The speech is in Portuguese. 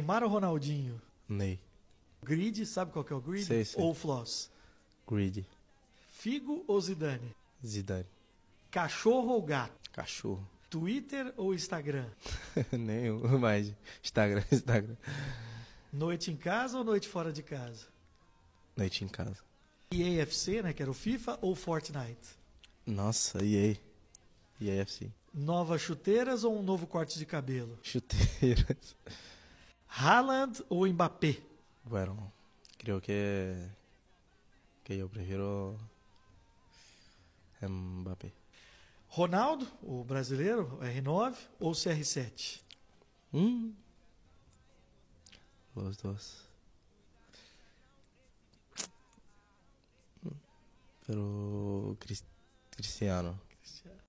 Neymar ou Ronaldinho? Ney. Grid, sabe qual que é o grid? Sei, sei. Ou Floss? Grid. Figo ou Zidane? Zidane. Cachorro ou gato? Cachorro. Twitter ou Instagram? Nenhum, mais. Instagram, Instagram. Noite em casa ou noite fora de casa? Noite em casa. EAFC, né, que era o FIFA, ou Fortnite? Nossa, EA. EAFC. Novas chuteiras ou um novo corte de cabelo? Chuteiras. Haaland ou Mbappé? Bueno, creo que, que yo prefiero Mbappé. Ronaldo, o brasileiro, R9 ou CR7? Hum. Mm. Os dois. Mm. Pero Cristiano.